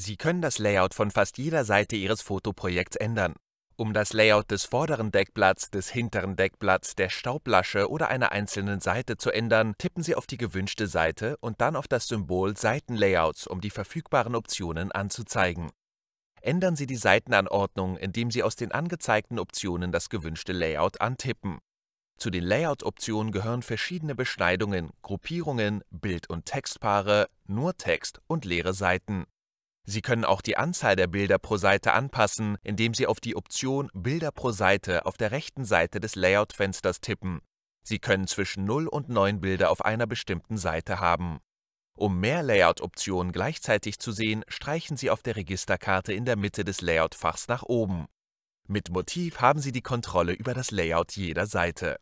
Sie können das Layout von fast jeder Seite Ihres Fotoprojekts ändern. Um das Layout des vorderen Deckblatts, des hinteren Deckblatts, der Staublasche oder einer einzelnen Seite zu ändern, tippen Sie auf die gewünschte Seite und dann auf das Symbol Seitenlayouts, um die verfügbaren Optionen anzuzeigen. Ändern Sie die Seitenanordnung, indem Sie aus den angezeigten Optionen das gewünschte Layout antippen. Zu den Layout-Optionen gehören verschiedene Beschneidungen, Gruppierungen, Bild- und Textpaare, nur Text und leere Seiten. Sie können auch die Anzahl der Bilder pro Seite anpassen, indem Sie auf die Option Bilder pro Seite auf der rechten Seite des Layout-Fensters tippen. Sie können zwischen 0 und 9 Bilder auf einer bestimmten Seite haben. Um mehr Layout-Optionen gleichzeitig zu sehen, streichen Sie auf der Registerkarte in der Mitte des Layout-Fachs nach oben. Mit Motiv haben Sie die Kontrolle über das Layout jeder Seite.